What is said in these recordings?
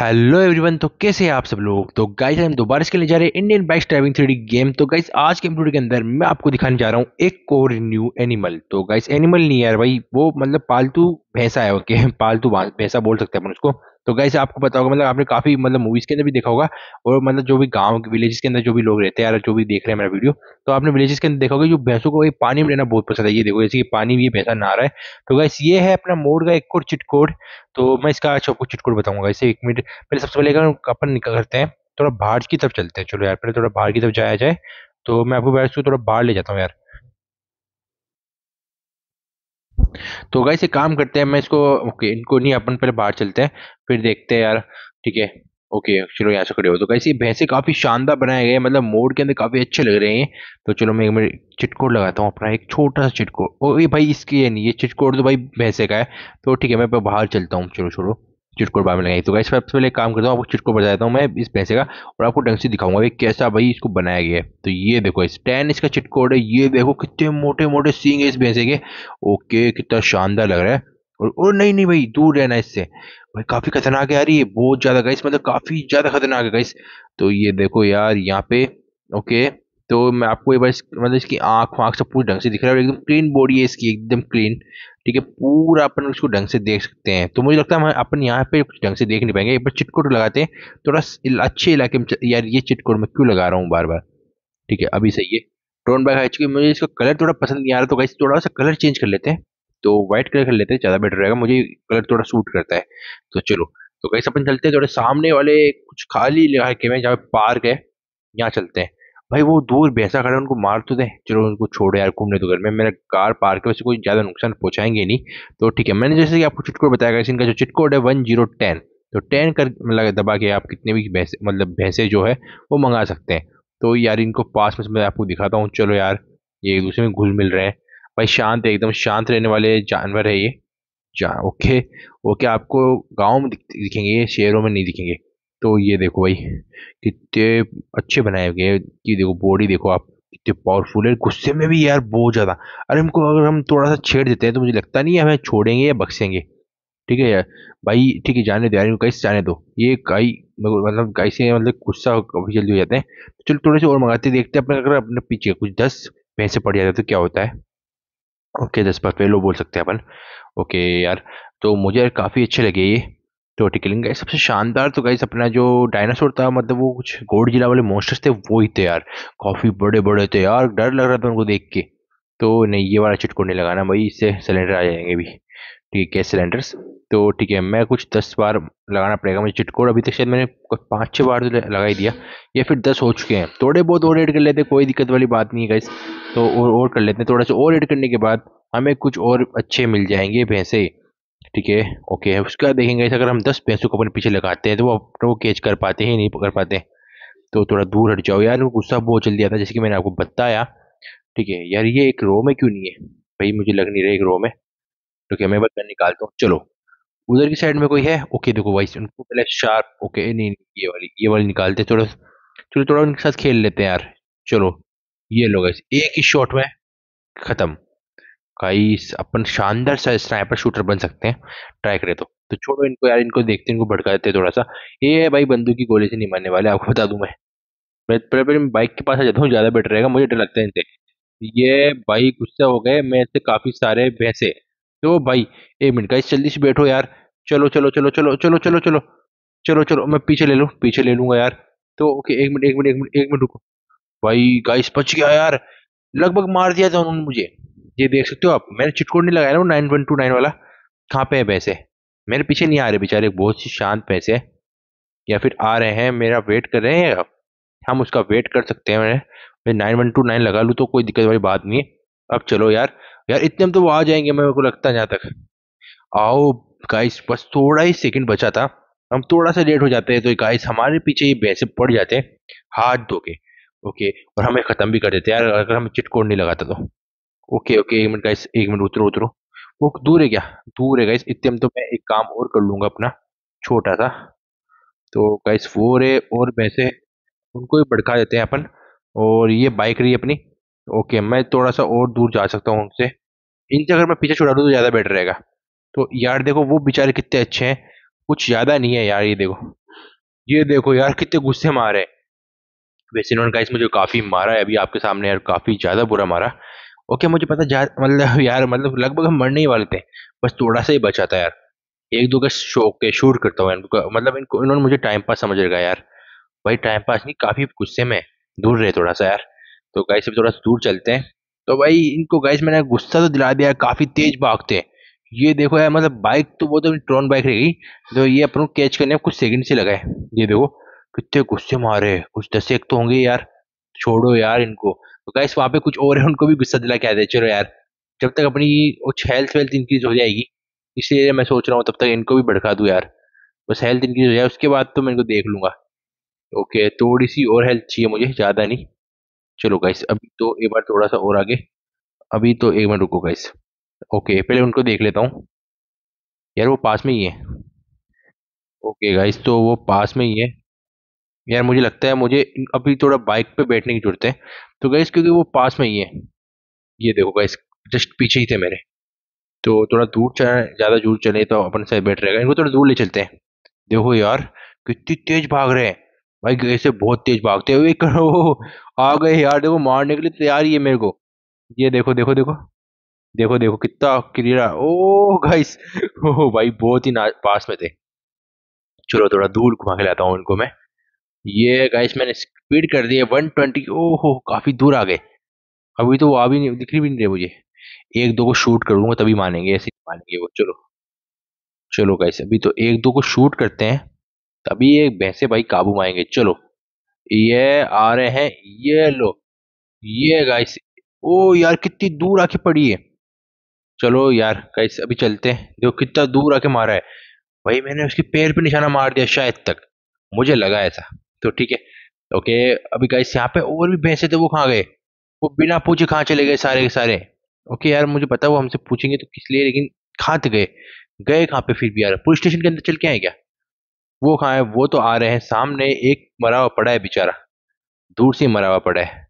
hello everyone तो कैसे हैं आप सब लोग तो गाइस हम दोबारा इसके लिए जा रहे हैं Indian bike driving three game तो गाइस आज के वीडियो के अंदर मैं आपको दिखाने जा रहा हूँ एक और न्यू एनिमल तो गाइस एनिमल नहीं यार भाई वो मतलब पालतू भैंसा है ओके पालतू भैंसा बोल सकते हैं अपन उसको तो गैस आपको पता होगा मतलब आपने काफी मतलब मूवीज के अंदर भी देखा होगा और मतलब जो भी गांव विलेजेस के अंदर जो भी लोग रहते हैं यार जो भी देख रहे हैं मेरा वीडियो तो आपने विलेजेस के अंदर देखा होगा जो भैंसों को पानी में रहना बहुत पसंद है ये देखो जैसे कि पानी भी भैंसा ना रहा है तो गैस ये है अपना मोड का एक और चिटकोड तो मैं इसका आज आपको चिटकोड बताऊंगा इसे एक मिनट पहले सबसे पहले अपन निकल करते हैं थोड़ा बाहर की तरफ चलते हैं चलो यार पहले थोड़ा बाहर की तरफ जाया जाए तो मैं आपको थोड़ा बाहर ले जाता हूँ यार तो गाइस से काम करते हैं मैं इसको ओके इनको नहीं अपन पहले बाहर चलते हैं फिर देखते हैं यार ठीक है ओके चलो यहाँ से खड़े हो तो गाइस ये भैंसे काफ़ी शानदार बनाए गए मतलब मोड के अंदर काफ़ी अच्छे लग रहे हैं तो चलो मैं एक चिटकोड लगाता हूँ अपना एक छोटा सा चिटकोड ओ ये भाई इसकी है नहीं ये चिटकोड तो भाई भैंसे का है तो ठीक है मैं बाहर चलता हूँ चलो छोड़ो चुटकुर बार में लगाई तो गाइस मैं सबसे पहले काम करता हूँ आपको चुटकुर बता देता हूँ मैं इस पैसे का और आपको ढंग से दिखाऊंगा भाई कैसा भाई इसको बनाया गया है तो ये देखो इस टेन इसका चिटकोड है ये देखो कितने मोटे मोटे सींग है इस पैसे के ओके कितना शानदार लग रहा है और और नहीं नहीं भाई दूर रहना इससे भाई काफ़ी खतरनाक है यार ये बहुत ज़्यादा गाइस मतलब काफ़ी ज़्यादा खतरनाक है गाइस तो ये देखो यार यहाँ पे ओके तो मैं आपको एक बार मतलब इसकी आँख वाँख सब पूरी ढंग से दिख रहा है एकदम क्लीन बॉडी है इसकी एकदम क्लीन ठीक है पूरा अपन उसको ढंग से देख सकते हैं तो मुझे लगता है हम अपन यहाँ पे कुछ ढंग से देख नहीं पाएंगे एक बार चिटकोट लगाते हैं थोड़ा अच्छे इलाके में यार ये चिटकोट मैं क्यों लगा रहा हूँ बार बार ठीक है अभी सही है ड्रोन बैग है चुकी मुझे इसका कलर थोड़ा पसंद नहीं आ रहा तो कहीं थोड़ा सा कलर चेंज कर लेते हैं तो व्हाइट कलर कर लेते हैं ज़्यादा बेटर रहेगा मुझे कलर थोड़ा सूट करता है तो चलो तो कहीं अपन चलते हैं थोड़े सामने वाले कुछ खाली इलाके में जहाँ पार्क है यहाँ चलते हैं भाई वो दूर बैसा खड़े उनको मार तो दे चलो उनको छोड़ो यार घूमने तो घर में मेरा कार पार्क के वैसे कोई ज़्यादा नुकसान पहुँचाएंगे नहीं तो ठीक है मैंने जैसे कि आपको चिटकोड बताया गया इनका जो चिटकोड है वन जीरो टेन तो टेन कर मतलब दबा के आप कितने भी भैंसे मतलब भैंसे जो है वो मंगा सकते हैं तो यार इनको पास में मैं आपको दिखाता हूँ चलो यार ये एक दूसरे में घुल मिल रहे हैं भाई शांत है एकदम शांत रहने वाले जानवर है ये जा ओके ओके आपको गाँव में दिखेंगे ये शहरों में नहीं दिखेंगे तो ये देखो भाई कितने अच्छे बनाए गए कि देखो बॉडी देखो आप कितने पावरफुल है गुस्से में भी यार बहुत ज़्यादा अरे हमको अगर हम थोड़ा सा छेड़ देते हैं तो मुझे लगता नहीं है हमें छोड़ेंगे या बख्सेंगे ठीक है यार भाई ठीक है जाने दो यार कैसे जाने दो ये काई मतलब गाय से मतलब गुस्सा काफ़ी जल्दी हो जाते हैं तो चलो थोड़े से और मंगाते देखते हैं अपने अगर अपने पीछे कुछ दस पैसे पड़ जाते तो क्या होता है ओके दस पर पहले बोल सकते हैं अपन ओके यार तो मुझे काफ़ी अच्छे लगे ये तो किलिंग गाइस सबसे शानदार तो गाइस अपना जो डायनासोर था मतलब वो कुछ गोड जिला वाले मोस्टर्स थे वो ही थे यार काफ़ी बड़े बड़े थे यार डर लग रहा था उनको देख के तो नहीं ये वाला चिटको नहीं लगाना भाई इससे सिलेंडर आ जाएंगे भी ठीक है सिलेंडर्स तो ठीक है मैं कुछ दस बार लगाना पड़ेगा मुझे चिटकोड अभी तक शायद मैंने पाँच छः बार तो लगा ही दिया या फिर दस हो चुके हैं थोड़े बहुत और एड कर लेते कोई दिक्कत वाली बात नहीं है गाइस तो और और कर लेते हैं थोड़ा सा और एड करने के बाद हमें कुछ और अच्छे मिल जाएंगे भैंसे ठीक है ओके उसके बाद देखेंगे अगर हम दस पैसों को अपने पीछे लगाते हैं तो वो अपने को कैच कर पाते हैं नहीं कर पाते तो थोड़ा दूर हट जाओ यार गुस्सा बहुत जल्दी आता है जैसे कि मैंने आपको बताया ठीक है यार ये एक रो में क्यों नहीं है भाई मुझे लग नहीं रहा एक रो में ठीक है मैं बस मैं निकालता हूँ चलो उधर की साइड में कोई है ओके देखो वाइस उनको पहले शार्प ओके नहीं ये वाली ये वाली निकालते थोड़ा चलो थोड़ा उनके साथ खेल लेते हैं यार चलो ये लोग एक ही शॉट में ख़त्म भाई अपन शानदार सा स्नाइपर शूटर बन सकते हैं ट्राई करें तो तो छोड़ो इनको यार इनको देखते हैं इनको भड़का देते हैं थोड़ा सा ये है भाई बंदूक की गोली से नहीं मानने वाले आपको बता दूं मैं मैं पहले पहले बाइक के पास आ जाता हूँ ज़्यादा बेटर रहेगा मुझे डर लगता है इनसे ये भाई गुस्सा हो गए मैं इससे काफ़ी सारे भैंसे तो भाई एक मिनट का जल्दी से बैठो यार चलो चलो चलो चलो चलो चलो चलो चलो चलो मैं पीछे ले लूँ पीछे ले लूँगा यार तो ओके एक मिनट एक मिनट एक मिनट एक मिनट रुको भाई गाइस बच गया यार लगभग मार दिया था उन्होंने मुझे ये देख सकते हो आप मैंने चिटकोड नहीं लगाया ना वो नाइन वन टू नाइन वाला कहाँ पे है पैसे मेरे पीछे नहीं आ रहे बेचारे बहुत ही शांत पैसे है या फिर आ रहे हैं मेरा वेट कर रहे हैं आप हम उसका वेट कर सकते हैं मैं नाइन वन टू नाइन लगा लूँ तो कोई दिक्कत वाली बात नहीं है अब चलो यार यार इतने में तो वो आ जाएंगे मेरे को लगता है यहाँ तक आओ गाइस बस थोड़ा ही सेकंड बचा था हम थोड़ा सा लेट हो जाते हैं तो गाइस हमारे पीछे ये पैसे पड़ जाते हैं हाथ धो के ओके और हमें ख़त्म भी कर देते यार अगर हमें चिटकोड नहीं लगाता तो ओके ओके एक मिनट गाइस एक मिनट उतरो उतरो वो दूर है क्या दूर है गाइस इतने में तो मैं एक काम और कर लूँगा अपना छोटा सा तो गाइस वो रे और वैसे उनको भी भड़का देते हैं अपन और ये बाइक रही अपनी ओके मैं थोड़ा सा और दूर जा सकता हूँ उनसे इनसे अगर मैं पीछे छुड़ा दूँ तो ज़्यादा बेटर रहेगा तो यार देखो वो बेचारे कितने अच्छे हैं कुछ ज़्यादा नहीं है यार ये देखो ये देखो यार कितने गुस्से मारे वैसे इन्होंने गाइस मुझे काफ़ी मारा है अभी आपके सामने यार काफ़ी ज़्यादा बुरा मारा ओके मुझे पता जा मतलब यार मतलब लगभग हम मरने ही वाले थे बस थोड़ा सा ही बचा था यार एक दो का शौक के शूट करता हूँ मतलब इनको इन्होंने मुझे टाइम पास समझ रखा यार भाई टाइम पास नहीं काफ़ी गुस्से में दूर रहे थोड़ा सा यार तो गाइस अभी थोड़ा सा दूर चलते हैं तो भाई इनको गाइस मैंने गुस्सा तो दिला दिया काफ़ी तेज भागते हैं ये देखो यार मतलब बाइक तो वो तो ट्रॉन बाइक रहेगी तो ये अपन को कैच करने में कुछ सेकंड से लगाए ये देखो कितने गुस्से मारे कुछ दस एक तो होंगे यार छोड़ो यार इनको तो गाइस वहाँ पे कुछ और है उनको भी गुस्सा दिला के आते चलो यार जब तक अपनी कुछ हेल्थ वेल्थ इंक्रीज हो जाएगी इसलिए मैं सोच रहा हूँ तब तक इनको भी भड़का दूँ यार बस हेल्थ इंक्रीज हो जाए उसके बाद तो मैं इनको देख लूँगा ओके थोड़ी सी और हेल्थ चाहिए मुझे ज़्यादा नहीं चलो गाइस अभी तो एक बार थोड़ा सा और आगे अभी तो एक मिनट रुको गाइस ओके पहले उनको देख लेता हूँ यार वो पास में ही है ओके गाइस तो वो पास में ही है यार मुझे लगता है मुझे अभी थोड़ा बाइक पे बैठने की जरूरत है तो गाइस क्योंकि वो पास में ही है ये देखो गाइस जस्ट पीछे ही थे मेरे तो थोड़ा दूर ज़्यादा दूर चले तो अपने साथ बैठ रहेगा इनको थोड़ा दूर ले चलते हैं देखो यार कितनी तेज भाग रहे हैं भाई ऐसे बहुत तेज भागते हुए करो आ गए यार देखो मारने के लिए तैयार ही है मेरे को ये देखो देखो देखो देखो देखो कितना क्लियर ओ गाइस ओ भाई बहुत ही ना पास में थे चलो थोड़ा दूर घुमा के लाता हूँ इनको मैं ये गाइस मैंने स्पीड कर दी है 120 ओहो काफ़ी दूर आ गए अभी तो वो आ भी नहीं दिख भी नहीं रहे मुझे एक दो को शूट करूंगा तभी मानेंगे ऐसे मानेंगे वो चलो चलो गाइस अभी तो एक दो को शूट करते हैं तभी ये भैंसे भाई काबू में चलो ये आ रहे हैं ये लो ये गाइस ओ यार कितनी दूर आके पड़ी है चलो यार गाइस अभी चलते हैं देखो कितना दूर आके मारा है भाई मैंने उसके पैर पे निशाना मार दिया शायद तक मुझे लगा ऐसा सकते हो ठीक है ओके अभी गाइस यहाँ पे और भी भैंसे थे वो कहाँ गए वो बिना पूछे कहाँ चले गए सारे के सारे ओके यार मुझे पता वो हमसे पूछेंगे तो किस लिए लेकिन कहाँ तक गए गए कहाँ पे फिर भी यार पुलिस स्टेशन के अंदर चल के आए क्या वो कहाँ है वो तो आ रहे हैं सामने एक मरा हुआ पड़ा है बेचारा दूर से मरा हुआ पड़ा है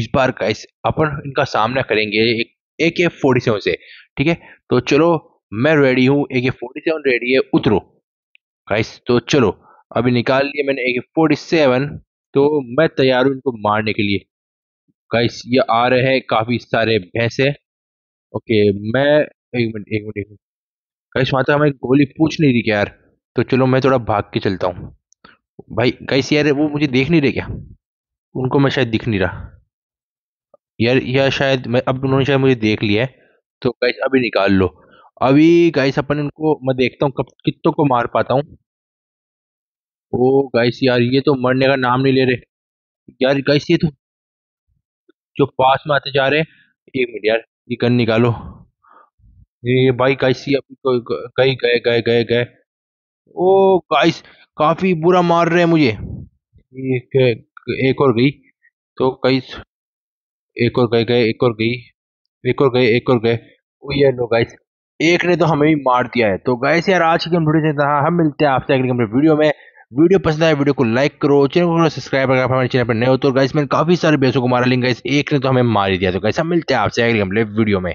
इस बार गाइस अपन इनका सामना करेंगे एक ए के फोर्टी सेवन से ठीक है तो चलो मैं रेडी हूँ ए के फोर्टी सेवन रेडी है उतरो गाइस तो चलो अभी निकाल लिया मैंने एक फोर्टी सेवन तो मैं तैयार हूँ इनको मारने के लिए गाइस ये आ रहे हैं काफ़ी सारे भैंसे ओके मैं एक मिनट एक मिनट एक मिनट गाइस वहां तक हमें गोली पूछ नहीं रही क्या यार तो चलो मैं थोड़ा भाग के चलता हूँ भाई गाइस यार वो मुझे देख नहीं रहे क्या उनको मैं शायद दिख नहीं रहा यार या शायद मैं अब उन्होंने शायद मुझे देख लिया है तो गाइस अभी निकाल लो अभी गाइस अपन उनको मैं देखता हूँ कब कितों को मार पाता हूँ ओ गाइस यार ये तो मरने का नाम नहीं ले रहे यार गाइस ये तो जो पास में आते जा रहे एक मिनट यार ये गन निकालो ये भाई गाइस ये अपनी गए गए गए गए गए ओ गाइस काफी बुरा मार रहे हैं मुझे एक एक और गई तो कई एक और गए गए एक और गई एक और गए एक और गए ओ लो गाइस एक ने तो हमें भी मार दिया है तो गाइस यार आज की कंप्यूटर से हम मिलते हैं आपसे अगले कंप्यूटर वीडियो में वीडियो पसंद आया वीडियो को लाइक करो चैनल को सब्सक्राइब अगर आप हमारे चैनल पर नए हो तो गाइस मैंने काफी सारे बेसों को मारा लेंगे गाइस एक ने तो हमें मार ही दिया तो गाइस हम मिलते हैं आपसे अगले हमले वीडियो में